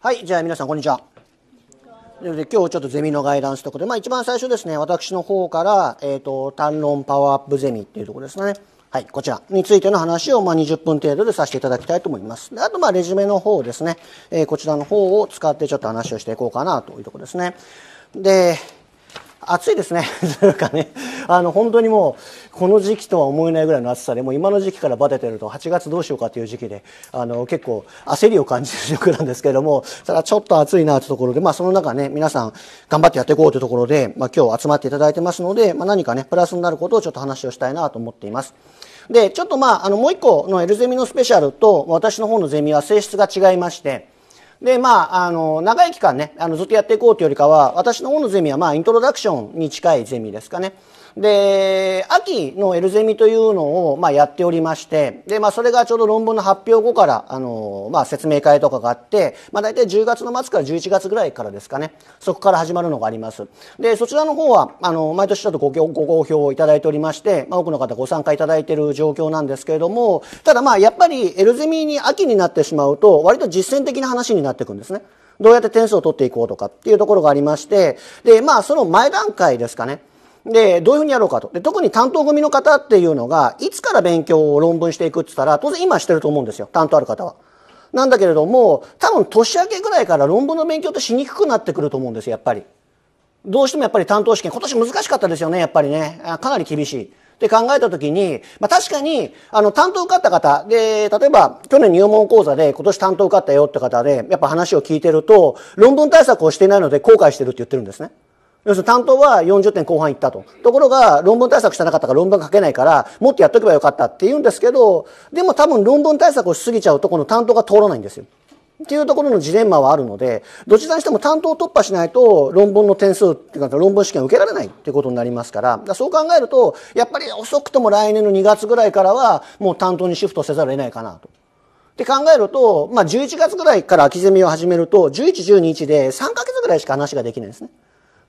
はい、じゃあ皆さん、こんにちは。今日ちょっとゼミのガイダンスということで、まあ一番最初ですね、私の方から、えっ、ー、と、単論パワーアップゼミっていうところですね。はい、こちらについての話を、まあ、20分程度でさせていただきたいと思います。であと、まあ、レジュメの方ですね、えー、こちらの方を使ってちょっと話をしていこうかなというところですね。で、暑いですね というかねあの本当にもうこの時期とは思えないぐらいの暑さでもう今の時期からバテてると8月どうしようかという時期であの結構焦りを感じる曲なんですけれどもただちょっと暑いなというところで、まあ、その中ね皆さん頑張ってやっていこうというところで、まあ、今日集まっていただいてますので、まあ、何かねプラスになることをちょっと話をしたいなと思っています。でちょっとまああのもう一個の「エルゼミ」のスペシャルと私の方のゼミは性質が違いましてで、まあ、あの、長い期間ね、あの、ずっとやっていこうというよりかは、私の方のゼミは、まあ、イントロダクションに近いゼミですかね。で、秋のエルゼミというのを、まあ、やっておりまして、で、まあ、それがちょうど論文の発表後から、あの、まあ、説明会とかがあって、まあ、大体10月の末から11月ぐらいからですかね、そこから始まるのがあります。で、そちらの方は、あの、毎年ちょっとごご好評をいただいておりまして、まあ、多くの方ご参加いただいている状況なんですけれども、ただまあ、やっぱりエルゼミに秋になってしまうと、割と実践的な話になっていくんですね。どうやって点数を取っていこうとかっていうところがありまして、で、まあ、その前段階ですかね。で、どういうふうにやろうかと。で、特に担当組の方っていうのが、いつから勉強を論文していくって言ったら、当然今してると思うんですよ。担当ある方は。なんだけれども、多分年明けぐらいから論文の勉強ってしにくくなってくると思うんですよ、やっぱり。どうしてもやっぱり担当試験、今年難しかったですよね、やっぱりね。かなり厳しい。って考えたときに、まあ、確かに、あの、担当受かった方で、例えば、去年入門講座で今年担当受かったよって方で、やっぱ話を聞いてると、論文対策をしていないので後悔してるって言ってるんですね。要するに担当は40点後半いったと。ところが、論文対策してなかったから論文書けないから、もっとやっとけばよかったって言うんですけど、でも多分論文対策をしすぎちゃうと、この担当が通らないんですよ。っていうところのジレンマはあるので、どちらにしても担当突破しないと論文の点数っていうか論文試験受けられないっていうことになりますから、からそう考えると、やっぱり遅くとも来年の2月ぐらいからはもう担当にシフトせざるを得ないかなと。って考えると、まあ11月ぐらいから空きゼミを始めると、11、12、1で3ヶ月ぐらいしか話ができないんですね。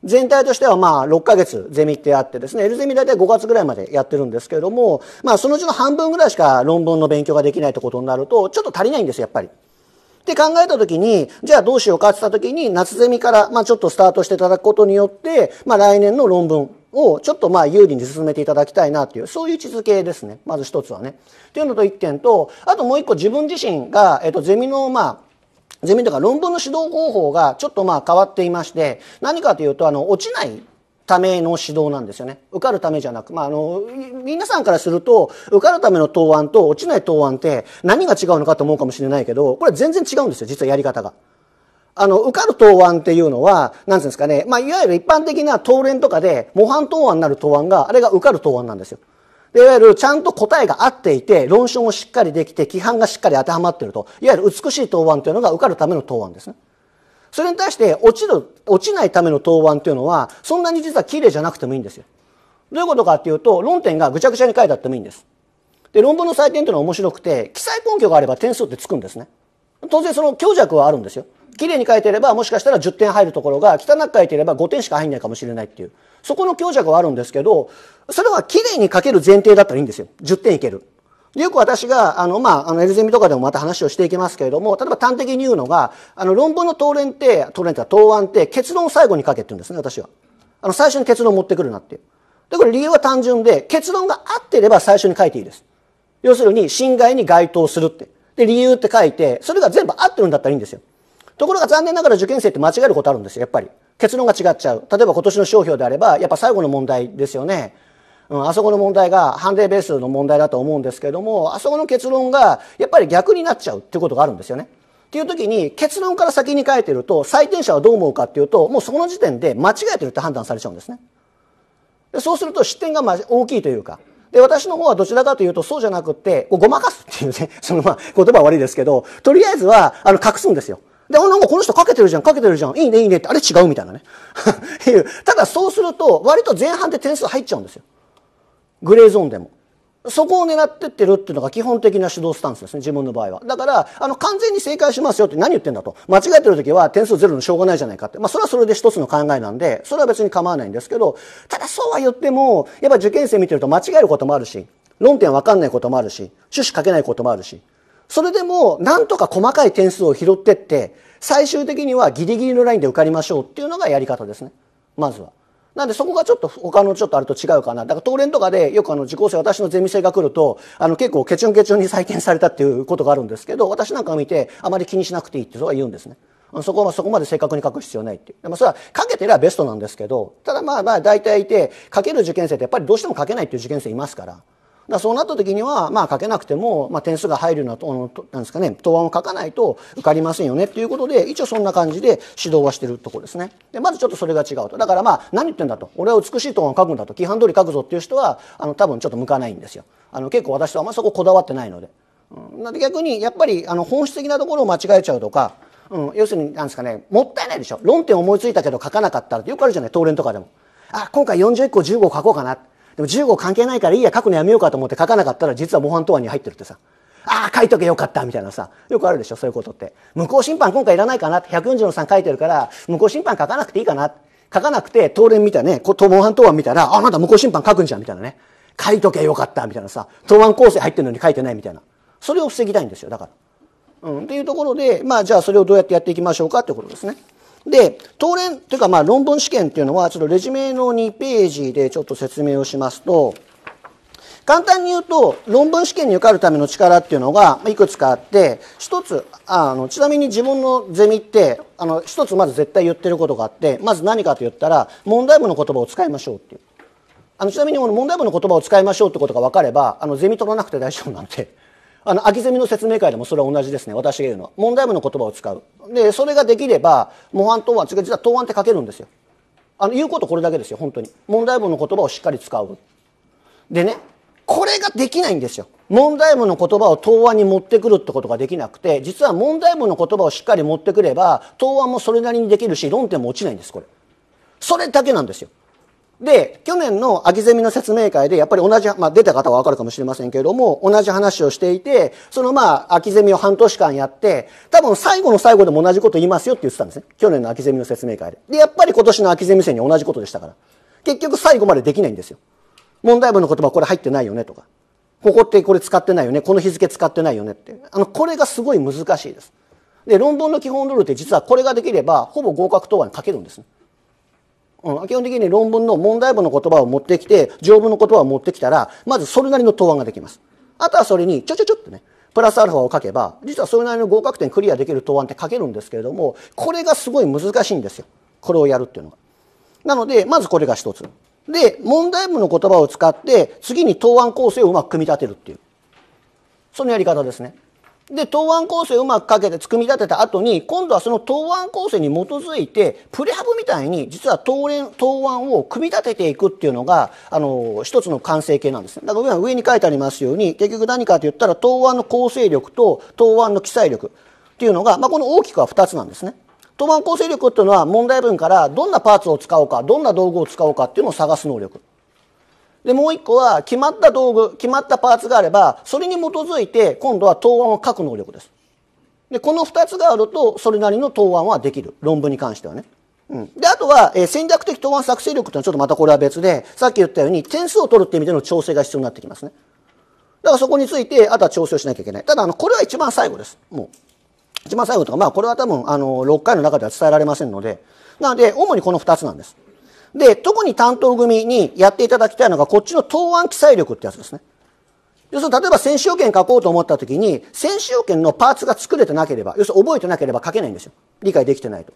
全体としてはまあ6ヶ月ゼミってあってですね、L ゼミ大体5月ぐらいまでやってるんですけれども、まあそのうちの半分ぐらいしか論文の勉強ができないってことになると、ちょっと足りないんですやっぱり。って考えたときに、じゃあどうしようかって言ったときに、夏ゼミから、まあちょっとスタートしていただくことによって、まあ来年の論文をちょっとまあ有利に進めていただきたいなっていう、そういう位置づけですね。まず一つはね。っていうのと一点と、あともう一個自分自身が、えっと、ゼミのまあ、ゼミとか論文の指導方法がちょっとまあ変わっていまして、何かというと、あの、落ちないための指導なんですよね。受かるためじゃなく、まあ、あの、皆さんからすると、受かるための答案と落ちない答案って何が違うのかと思うかもしれないけど、これ全然違うんですよ、実はやり方が。あの、受かる答案っていうのは、なんですかね、まあ、いわゆる一般的な答連とかで、模範答案になる答案が、あれが受かる答案なんですよ。でいわゆるちゃんと答えが合っていて論証もしっかりできて規範がしっかり当てはまっているといわゆる美しい答案というのが受かるための答案ですね。それに対して落ちる落ちないための答案というのはそんなに実は綺麗じゃなくてもいいんですよ。どういうことかっていうと論点がぐちゃぐちゃに書いてあってもいいんです。で論文の採点というのは面白くて記載根拠があれば点数ってつくんですね。当然その強弱はあるんですよ。綺麗に書いていればもしかしたら10点入るところが汚く書いていれば5点しか入んないかもしれないっていうそこの強弱はあるんですけど、それはきれいに書ける前提だったらいいんですよ。10点いける。よく私が、あの、まあ、あの、エルゼミとかでもまた話をしていきますけれども、例えば端的に言うのが、あの、論文の答連って、答連って答案って、結論を最後に書けって言うんですね、私は。あの、最初に結論を持ってくるなっていう。で、これ理由は単純で、結論が合ってれば最初に書いていいです。要するに、侵害に該当するって。で、理由って書いて、それが全部合ってるんだったらいいんですよ。ところが残念ながら受験生って間違えることあるんですよ、やっぱり。結論が違っちゃう。例えば今年の商標であれば、やっぱ最後の問題ですよね。うん、あそこの問題が判例ベースの問題だと思うんですけども、あそこの結論がやっぱり逆になっちゃうっていうことがあるんですよね。っていう時に結論から先に書いてると採点者はどう思うかっていうと、もうそこの時点で間違えてるって判断されちゃうんですね。でそうすると失点がま大きいというか。で、私の方はどちらかというとそうじゃなくて、ごまかすっていうね、そのまあ言葉は悪いですけど、とりあえずはあの隠すんですよ。で、あ、なんかこの人かけてるじゃん、かけてるじゃん、いいね、いいねって、あれ違うみたいなね。いう。ただそうすると、割と前半で点数入っちゃうんですよ。グレーゾーンでも。そこを狙ってってるっていうのが基本的な主導スタンスですね、自分の場合は。だから、あの、完全に正解しますよって何言ってんだと。間違えてる時は点数ゼロのしょうがないじゃないかって。まあ、それはそれで一つの考えなんで、それは別に構わないんですけど、ただそうは言っても、やっぱ受験生見てると間違えることもあるし、論点わかんないこともあるし、趣旨書けないこともあるし、それでも、なんとか細かい点数を拾ってって、最終的にはギリギリのラインで受かりましょうっていうのがやり方ですね。まずは。なんでそこがちょっと他のちょっとあると違うかな。だから当連とかでよくあの受講生、私のゼミ生が来ると、あの結構ケチョンケチョンに採点されたっていうことがあるんですけど、私なんか見てあまり気にしなくていいってそれは言うんですね。そこはそこまで正確に書く必要ないっていう。まあそれは書けてればベストなんですけど、ただまあまあ大体いて、書ける受験生ってやっぱりどうしても書けないっていう受験生いますから。だそうなった時には、まあ、書けなくても、まあ、点数が入るような、なんですかね、答案を書かないと受かりませんよねっていうことで、一応そんな感じで指導はしてるところですね。で、まずちょっとそれが違うと。だからまあ、何言ってんだと。俺は美しい答案を書くんだと。規範通り書くぞっていう人は、あの、多分ちょっと向かないんですよ。あの、結構私とあんまりそここだわってないので。うん、なんで逆に、やっぱり、あの、本質的なところを間違えちゃうとか、うん、要するに、なんですかね、もったいないでしょ。論点思いついたけど書かなかったらよくあるじゃない、当連とかでも。あ、今回41個15個書こうかな。でも15関係ないからいいや書くのやめようかと思って書かなかったら実は模範答案に入ってるってさああ書いとけよかったみたいなさよくあるでしょそういうことって無効審判今回いらないかなって140の3書いてるから無効審判書かなくていいかな書かなくて当連見たね模範答案見たらあな向無効審判書くんじゃんみたいなね書いとけよかったみたいなさ答案構成入ってるのに書いてないみたいなそれを防ぎたいんですよだから。うん、っていうところでまあじゃあそれをどうやってやっていきましょうかってことですね。で、当連というかまあ論文試験っていうのは、ちょっとレジュメの2ページでちょっと説明をしますと、簡単に言うと、論文試験に受かるための力っていうのが、いくつかあって、一つ、あの、ちなみに自分のゼミって、あの、一つまず絶対言ってることがあって、まず何かと言ったら、問題文の言葉を使いましょうっていう。あの、ちなみに問題文の言葉を使いましょうってことが分かれば、あの、ゼミ取らなくて大丈夫なんで。あの、秋ゼミの説明会でもそれは同じですね。私が言うのは。問題文の言葉を使う。で、それができれば、模範答案、違う、実は答案って書けるんですよ。あの、言うことこれだけですよ、本当に。問題文の言葉をしっかり使う。でね、これができないんですよ。問題文の言葉を答案に持ってくるってことができなくて、実は問題文の言葉をしっかり持ってくれば、答案もそれなりにできるし、論点も落ちないんです、これ。それだけなんですよ。で、去年の秋ゼミの説明会で、やっぱり同じ、まあ出た方はわかるかもしれませんけれども、同じ話をしていて、そのまあ秋ゼミを半年間やって、多分最後の最後でも同じこと言いますよって言ってたんですね。去年の秋ゼミの説明会で。で、やっぱり今年の秋ゼミ生に同じことでしたから。結局最後までできないんですよ。問題文の言葉これ入ってないよねとか。ここってこれ使ってないよね。この日付使ってないよねって。あの、これがすごい難しいです。で、論文の基本ルールって実はこれができれば、ほぼ合格答案に書けるんですね。うん、基本的に論文の問題文の言葉を持ってきて、条文の言葉を持ってきたら、まずそれなりの答案ができます。あとはそれに、ちょちょちょってね、プラスアルファを書けば、実はそれなりの合格点クリアできる答案って書けるんですけれども、これがすごい難しいんですよ。これをやるっていうのが。なので、まずこれが一つ。で、問題文の言葉を使って、次に答案構成をうまく組み立てるっていう。そのやり方ですね。で、答案構成をうまくかけて組み立てた後に、今度はその答案構成に基づいて、プレハブみたいに、実は答案答案を組み立てていくっていうのが、あの、一つの完成形なんですね。だから上に書いてありますように、結局何かと言ったら、答案の構成力と答案の記載力っていうのが、まあ、この大きくは2つなんですね。答案構成力っていうのは問題文からどんなパーツを使おうか、どんな道具を使おうかっていうのを探す能力。でもう一個は決まった道具決まったパーツがあればそれに基づいて今度は答案を書く能力ですでこの2つがあるとそれなりの答案はできる論文に関してはね、うん、であとは、えー、戦略的答案作成力というのはちょっとまたこれは別でさっき言ったように点数を取るっていう意味での調整が必要になってきますねだからそこについてあとは調整をしなきゃいけないただあのこれは一番最後ですもう一番最後とかまあこれは多分あの6回の中では伝えられませんのでなので主にこの2つなんですで、特に担当組にやっていただきたいのが、こっちの答案記載力ってやつですね。要するに、例えば選手要件書こうと思った時に、選手要件のパーツが作れてなければ、要するに覚えてなければ書けないんですよ。理解できてないと。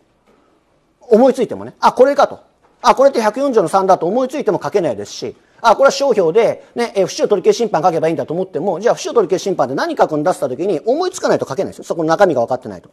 思いついてもね、あ、これかと。あ、これって140の3だと思いついても書けないですし、あ、これは商標で、ね、え、不使用取消審判書けばいいんだと思っても、じゃあ不使用取消審判で何書くんだって言った時に、思いつかないと書けないですよ。そこの中身が分かってないと。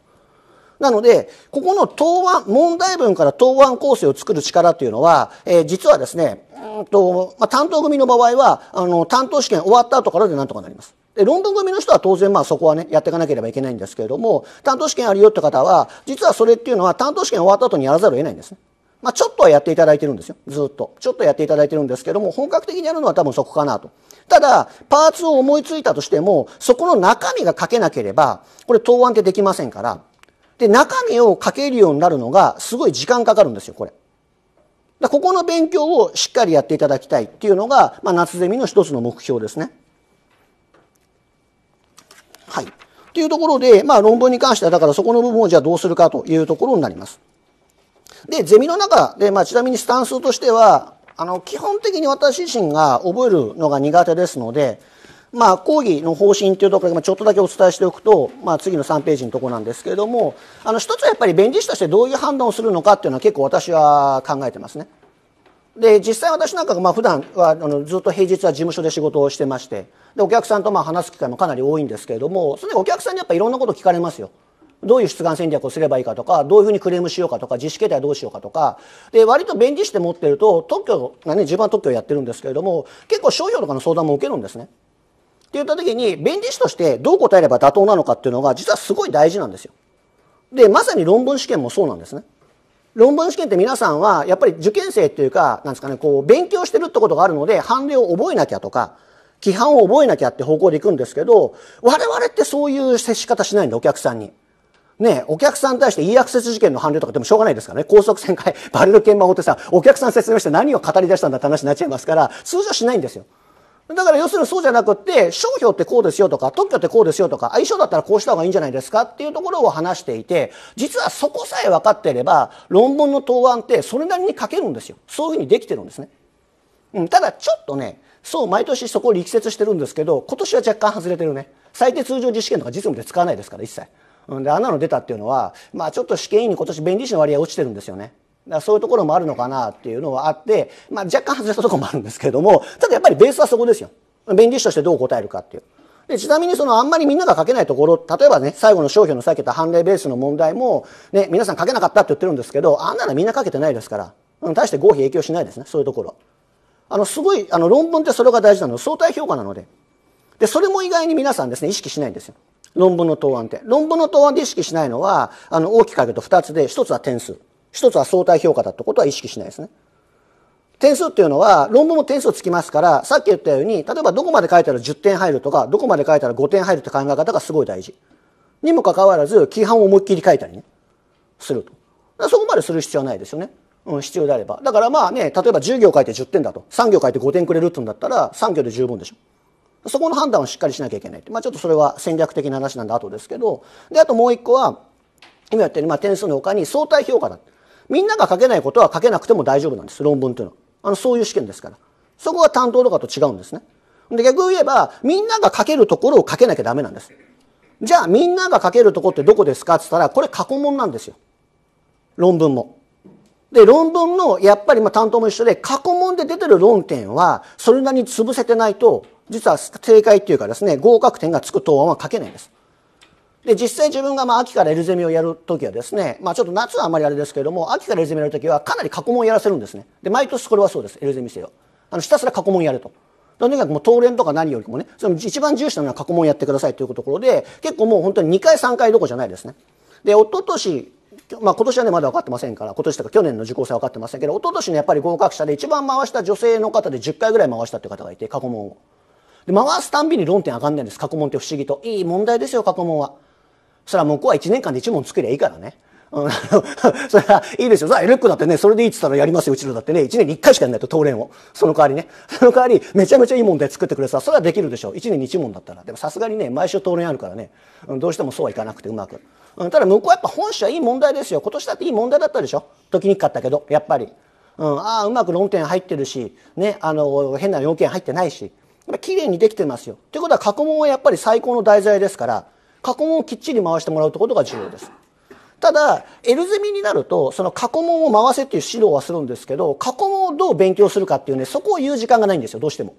なので、ここの答案、問題文から答案構成を作る力というのは、えー、実はですね、うんとまあ、担当組の場合は、あの、担当試験終わった後からでなんとかなります。で、論文組の人は当然まあそこはね、やっていかなければいけないんですけれども、担当試験あるよって方は、実はそれっていうのは担当試験終わった後にやらざるを得ないんですね。まあ、ちょっとはやっていただいてるんですよ。ずっと。ちょっとやっていただいてるんですけども、本格的にやるのは多分そこかなと。ただ、パーツを思いついたとしても、そこの中身が書けなければ、これ答案ってできませんから、で、中身を書けるようになるのが、すごい時間かかるんですよ、これ。だここの勉強をしっかりやっていただきたいっていうのが、まあ、夏ゼミの一つの目標ですね。はい。というところで、まあ、論文に関しては、だからそこの部分をじゃあどうするかというところになります。で、ゼミの中で、まあ、ちなみにスタンスとしては、あの、基本的に私自身が覚えるのが苦手ですので、まあ、講義の方針というところでちょっとだけお伝えしておくと、まあ、次の3ページのところなんですけれどもあの一つはやっぱり弁理士としてどういう判断をするのかというのは結構私は考えてますね。で実際私なんかがまあ普段はあのずっと平日は事務所で仕事をしてましてでお客さんとまあ話す機会もかなり多いんですけれどもそれでお客さんにやっぱいろんなこと聞かれますよ。どういう出願戦略をすればいいかとかどういうふうにクレームしようかとか自主形態はどうしようかとかで割と便利士で持ってると特許がね自分は特許をやってるんですけれども結構商標とかの相談も受けるんですね。って言った時に弁理士としてどう答えれば妥当なのかっていうのが実はすごい大事なんですよ。でまさに論文試験もそうなんですね。論文試験って皆さんはやっぱり受験生っていうかなんですかねこう勉強してるってことがあるので判例を覚えなきゃとか規範を覚えなきゃって方向でいくんですけど我々ってそういう接し方しないんでお客さんに。ねお客さんに対して e アクセス事件の判例とかでもしょうがないですからね。高速旋回、バレル研磨法ってさ、お客さん説明して何を語り出したんだって話になっちゃいますから、通常しないんですよ。だから要するにそうじゃなくて、商標ってこうですよとか、特許ってこうですよとか、相性だったらこうした方がいいんじゃないですかっていうところを話していて、実はそこさえ分かっていれば、論文の答案ってそれなりに書けるんですよ。そういうふうにできてるんですね。うん、ただちょっとね、そう毎年そこを力説してるんですけど、今年は若干外れてるね。最低通常実試験とか実務で使わないですから、一切。うん、で、穴の出たっていうのは、まあちょっと試験員に今年弁理士の割合落ちてるんですよね。だそういうところもあるのかなっていうのはあって、まあ、若干外れたところもあるんですけれどもただやっぱりベースはそこですよ弁理士としてどう答えるかっていう。でちなみにそのあんまりみんなが書けないところ例えばね最後の商標のさっき言った判例ベースの問題も、ね、皆さん書けなかったって言ってるんですけどあんなのみんな書けてないですから、うん、大して合否影響しないですねそういうところあのすごいあの論文ってそれが大事なの相対評価なのででそれも意外に皆さんですね意識しないんですよ論文の答案って論文の答案で意識しないのはあの大きく書くと2つで1つは点数一つは相対評価だってことは意識しないですね。点数っていうのは論文も点数つきますからさっき言ったように例えばどこまで書いたら10点入るとかどこまで書いたら5点入るって考え方がすごい大事にもかかわらず規範を思いっきり書いたりねするとそこまでする必要はないですよね、うん、必要であればだからまあね例えば10行書いて10点だと3行書いて5点くれるってんだったら3行で十分でしょそこの判断をしっかりしなきゃいけないまあちょっとそれは戦略的な話なんで後ですけどであともう一個は今言ったようにまあ点数の他に相対評価だってみんなが書けないことは書けなくても大丈夫なんです論文というのはあのそういう試験ですからそこは担当とかと違うんですねで逆を言えばみんなが書けるところを書けなきゃダメなんですじゃあみんなが書けるとこってどこですかっつったらこれ過去問なんですよ論文もで論文のやっぱりまあ担当も一緒で過去問で出てる論点はそれなりに潰せてないと実は正解っていうかですね合格点がつく答案は書けないんですで実際自分がまあ秋からエルゼミをやる時はですね、まあ、ちょっと夏はあまりあれですけれども秋からエルゼミやる時はかなり過去問やらせるんですねで毎年これはそうですエルゼミ生はあのひたすら過去問やるととにかくもう当連とか何よりもねその一番重視なのは過去問やってくださいというところで結構もう本当に2回3回どころじゃないですねで一昨年まあ、今年はねまだ分かってませんから今年とか去年の受講生は分かってませんけど一昨年ね、やっぱり合格者で一番回した女性の方で10回ぐらい回したっていう方がいて過去問をで回すたんびに論点上がんないんです過去問って不思議といい問題ですよ過去問はそれは向こうは1年間で1問作りゃいいからね。それはいいですよ。さあ、エレックだってね、それでいいって言ったらやりますよ、うちのだってね。1年に1回しかやんないと、当連を。その代わりね。その代わり、めちゃめちゃいい問題作ってくれさ、それはできるでしょう。1年に1問だったら。でもさすがにね、毎週当連あるからね、うん、どうしてもそうはいかなくて、うまく。うん、ただ、向こうやっぱ本社いい問題ですよ。今年だっていい問題だったでしょ。解きにくかったけど、やっぱり。うん、ああ、うまく論点入ってるし、ね、あの、変な要件入ってないし。綺麗にできてますよ。っいうことは過去問はやっぱり最高の題材ですから、過去問をきっちり回してもらうということが重要です。ただ、L ゼミになると、その過去問を回せっていう指導はするんですけど、過去問をどう勉強するかっていうね、そこを言う時間がないんですよ、どうしても。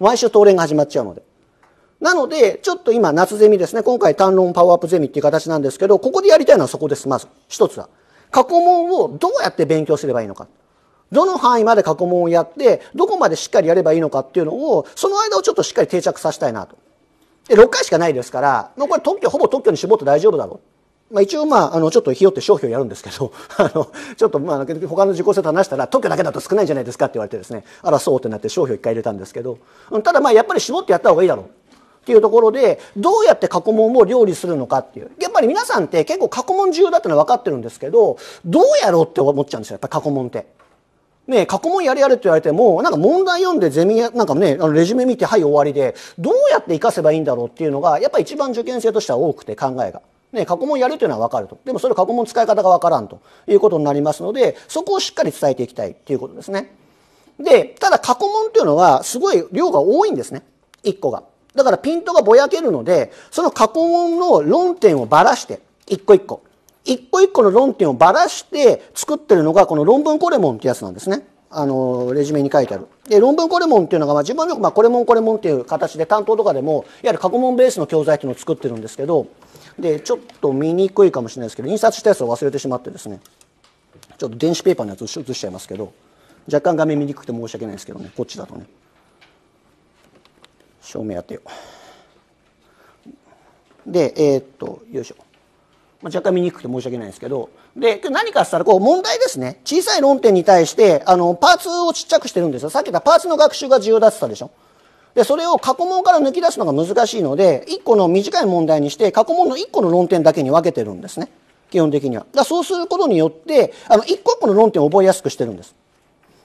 毎週当連が始まっちゃうので。なので、ちょっと今、夏ゼミですね。今回、単論パワーアップゼミっていう形なんですけど、ここでやりたいのはそこです、まず。一つは。過去問をどうやって勉強すればいいのか。どの範囲まで過去問をやって、どこまでしっかりやればいいのかっていうのを、その間をちょっとしっかり定着させたいなと。で、6回しかないですから、もうこれ特許、ほぼ特許に絞って大丈夫だろう。まあ一応まあ、あの、ちょっとひよって商標やるんですけど、あの、ちょっとまあ、他の受講生と話したら、特許だけだと少ないんじゃないですかって言われてですね、あら、そうってなって商標1回入れたんですけど、ただまあ、やっぱり絞ってやった方がいいだろう。っていうところでどうやって過去問を料理するのかっていうやっぱり皆さんって結構過去問重要だってのは分かってるんですけどどうやろうって思っちゃうんですよやっぱ過去問って。ね、過去問やれやれって言われても、なんか問題読んでゼミ、なんかね、あのレジュメ見て、はい、終わりで、どうやって活かせばいいんだろうっていうのが、やっぱ一番受験生としては多くて考えが。ね、過去問やるというのは分かると。でもそれ過去問使い方が分からんということになりますので、そこをしっかり伝えていきたいということですね。で、ただ過去問っていうのはすごい量が多いんですね。1個が。だからピントがぼやけるので、その過去問の論点をばらして、1個1個。一個一個の論点をばらして作ってるのがこの論文コレモンってやつなんですね。あのレジュメに書いてあるで論文コレモンっていうのが、まあ、自分の、まあ、コレモンコレモンっていう形で担当とかでもいわゆる過去問ベースの教材っていうのを作ってるんですけどでちょっと見にくいかもしれないですけど印刷したやつを忘れてしまってですねちょっと電子ペーパーのやつを写しちゃいますけど若干画面見にくくて申し訳ないですけどねこっちだとね照明当てよでえー、っとよいしょまあ、若干見にくくて申し訳ないんですけど、で、何かしたら、こう、問題ですね。小さい論点に対して、あの、パーツをちっちゃくしてるんですよ。さっき言ったパーツの学習が重要だって言ったでしょ。で、それを過去問から抜き出すのが難しいので、1個の短い問題にして、過去問の1個の論点だけに分けてるんですね。基本的には。だそうすることによって、あの、1個1個の論点を覚えやすくしてるんです。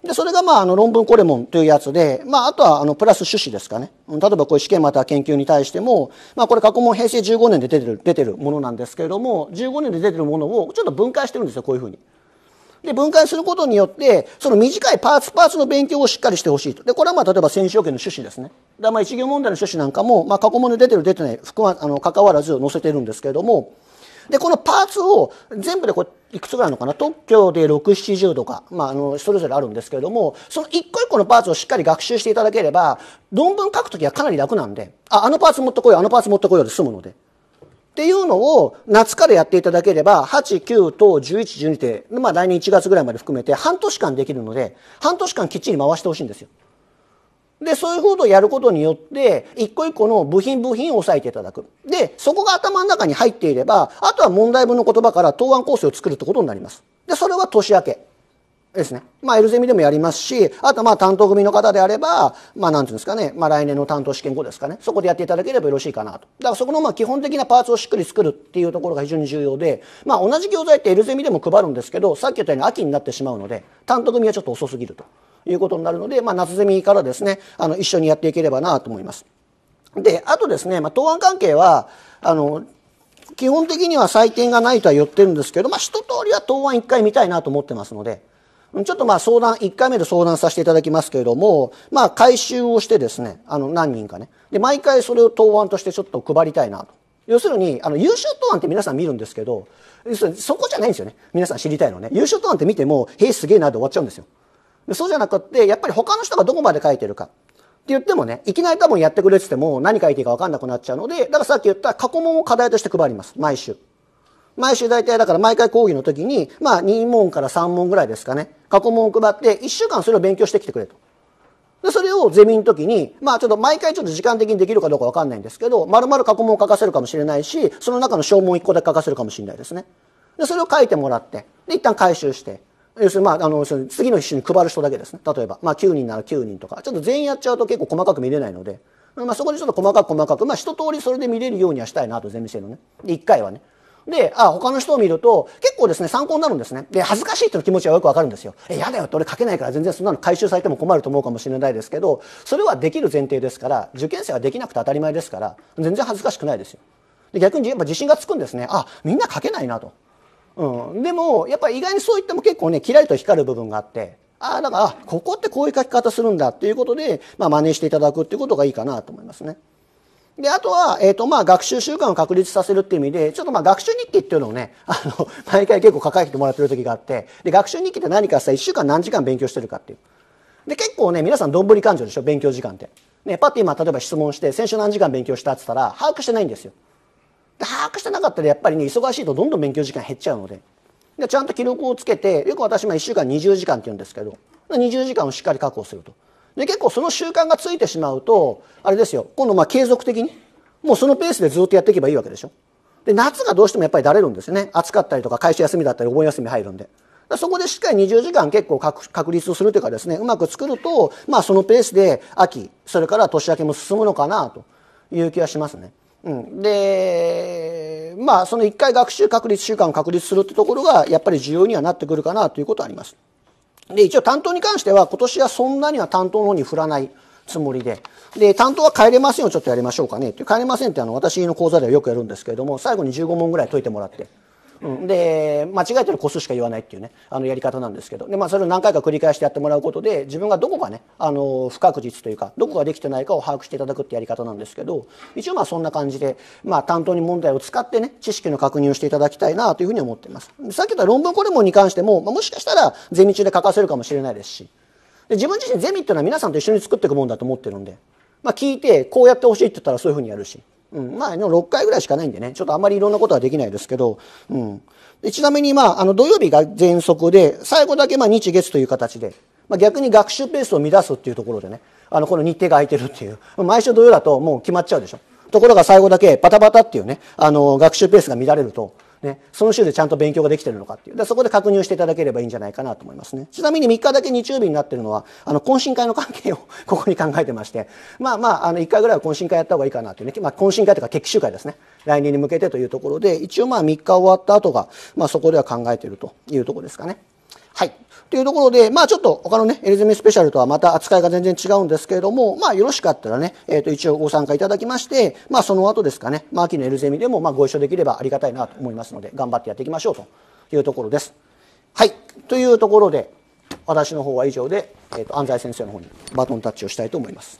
で、それがまあ、あの論文コレモンというやつで、まあ、あとはあのプラス趣旨ですかね。例えばこういう試験また研究に対しても、まあ、これ過去問平成15年で出てる、出てるものなんですけれども、15年で出てるものをちょっと分解してるんですよ、こういうふうに。で、分解することによって、その短いパーツパーツの勉強をしっかりしてほしいと。で、これはまあ、例えば選手要件の趣旨ですね。だまあ、一行問題の趣旨なんかも、まあ、過去問で出てる、出てない、含ま、あの、関わらず載せてるんですけれども、で、このパーツを全部でこれ、いくつぐらいのかな特許で6、70とか、まあ、あの、それぞれあるんですけれども、その一個一個のパーツをしっかり学習していただければ、論文書くときはかなり楽なんで、あ、あのパーツ持ってこいよ、あのパーツ持ってこいよで済むので。っていうのを夏からやっていただければ、8、9と11、12って、まあ来年1月ぐらいまで含めて半年間できるので、半年間きっちり回してほしいんですよ。でそういうことをやることによって一個一個の部品部品を押さえていただくでそこが頭の中に入っていればあとは問題文の言葉から答案構成を作るってことになりますでそれは年明けですね。まあ、L ゼミでもやりますし、あとまあ、担当組の方であれば、まあ、なんていうんですかね、まあ、来年の担当試験後ですかね、そこでやっていただければよろしいかなと。だからそこのまあ、基本的なパーツをしっくり作るっていうところが非常に重要で、まあ、同じ教材って L ゼミでも配るんですけど、さっき言ったように秋になってしまうので、担当組はちょっと遅すぎると。いうことになるので、まあ、夏ゼミからですねあの一緒にやっていければなと思います。であとですね、まあ、答案関係はあの基本的には採点がないとは言ってるんですけど、まあ、一通りは答案1回見たいなと思ってますので。ちょっとまあ相談、1回目で相談させていただきますけれども、まあ回収をしてですね、あの何人かね。で、毎回それを答案としてちょっと配りたいなと。要するに、あの優秀答案って皆さん見るんですけど、そこじゃないんですよね。皆さん知りたいのね。優秀答案って見ても、へえすげえなで終わっちゃうんですよ。そうじゃなくってやっぱり他の人がどこまで書いてるかって言ってもねいきなり多分やってくれって言っても何書いていいか分かんなくなっちゃうのでだからさっき言った過去問を課題として配ります毎週。毎週大体だから毎回講義の時に、まあ2問から3問ぐらいですかね、過去問を配って1週間それを勉強してきてくれと。で、それをゼミの時に、まあちょっと毎回ちょっと時間的にできるかどうかわかんないんですけど、丸々過去問を書かせるかもしれないし、その中の小問1個だけ書かせるかもしれないですね。で、それを書いてもらって、で、一旦回収して。要するに、まあ、あの、次の週に配る人だけですね。例えば、まあ、9人なら9人とか、ちょっと全員やっちゃうと結構細かく見れないので、まあ、そこでちょっと細かく細かく、まあ、一通りそれで見れるようにはしたいなと、ゼミ生のね。で、1回はね。で、あ、他の人を見ると、結構ですね、参考になるんですね。で、恥ずかしいっていう気持ちはよくわかるんですよ。え、やだよって俺書けないから全然そんなの回収されても困ると思うかもしれないですけど、それはできる前提ですから、受験生はできなくて当たり前ですから、全然恥ずかしくないですよ。で逆にやっぱ自信がつくんですね。あ、みんな書けないなと。うん、でもやっぱり意外にそう言っても結構ねキラリと光る部分があってああだからここってこういう書き方するんだっていうことで、まあ、真似していただくっていうことがいいかなと思いますね。で、あとは、えっ、ー、と、まあ、学習習慣を確立させるっていう意味で、ちょっとまあ、学習日記っていうのをね、あの、毎回結構書かれてもらってる時があって、で、学習日記って何かさ、1週間何時間勉強してるかっていう。で、結構ね、皆さん、どんぶり勘定でしょ、勉強時間って。ね、パッて今、例えば質問して、先週何時間勉強したって言ったら、把握してないんですよ。把握してなかったらやっぱりね忙しいとどんどん勉強時間減っちゃうのででちゃんと記録をつけてよく私も1週間20時間って言うんですけど20時間をしっかり確保するとで結構その習慣がついてしまうとあれですよ今度まあ継続的にもうそのペースでずっとやっていけばいいわけでしょで夏がどうしてもやっぱりだれるんですよね暑かったりとか会社休みだったりお盆休み入るんでそこでしっかり20時間結構確立するというかですねうまく作るとまあそのペースで秋それから年明けも進むのかなという気はしますね。うん、で、まあ、その1回学習確立、習慣を確立するってところが、やっぱり重要にはなってくるかなということはあります。で、一応担当に関しては、今年はそんなには担当の方に振らないつもりで、で、担当は帰れませんをちょっとやりましょうかね。って帰れませんって、あの、私の講座ではよくやるんですけれども、最後に15問ぐらい解いてもらって。うん、で間違えてる個数しか言わないっていうねあのやり方なんですけどで、まあ、それを何回か繰り返してやってもらうことで自分がどこがねあの不確実というかどこができてないかを把握していただくってやり方なんですけど一応まあそんな感じで、まあ、担当に問題を使ってね知識の確認をしていただきたいなというふうに思っていますさっき言った論文コモンに関しても、まあ、もしかしたらゼミ中で書かせるかもしれないですしで自分自身ゼミっていうのは皆さんと一緒に作っていくもんだと思ってるんで、まあ、聞いてこうやってほしいって言ったらそういうふうにやるしうん、まあ、6回ぐらいしかないんでね、ちょっとあんまりいろんなことはできないですけど、うん。でちなみに、まあ、あの、土曜日が全速で、最後だけ、まあ、日月という形で、まあ、逆に学習ペースを乱すっていうところでね、あの、この日程が空いてるっていう。毎週土曜だともう決まっちゃうでしょ。ところが最後だけバタバタっていうね、あの、学習ペースが乱れると、ね、その週でちゃんと勉強ができてるのかっていう。で、そこで確認していただければいいんじゃないかなと思いますね。ちなみに3日だけ日曜日になってるのは、あの、懇親会の関係を ここに考えてまして、まあまあ、あの、1回ぐらいは懇親会やった方がいいかなというね、まあ、懇親会というか、決起集会ですね。来年に向けてというところで、一応まあ3日終わった後が、まあそこでは考えているというところですかね。はい。というところで、まあちょっと他のね、エリゼミスペシャルとはまた扱いが全然違うんですけれども、まあよろしかったらね、えっ、ー、と一応ご参加いただきまして、まあその後ですかね、まあ秋のエルゼミでもまあご一緒できればありがたいなと思いますので、頑張ってやっていきましょうというところです。はい。というところで、私の方は以上で、えっ、ー、と安西先生の方にバトンタッチをしたいと思います。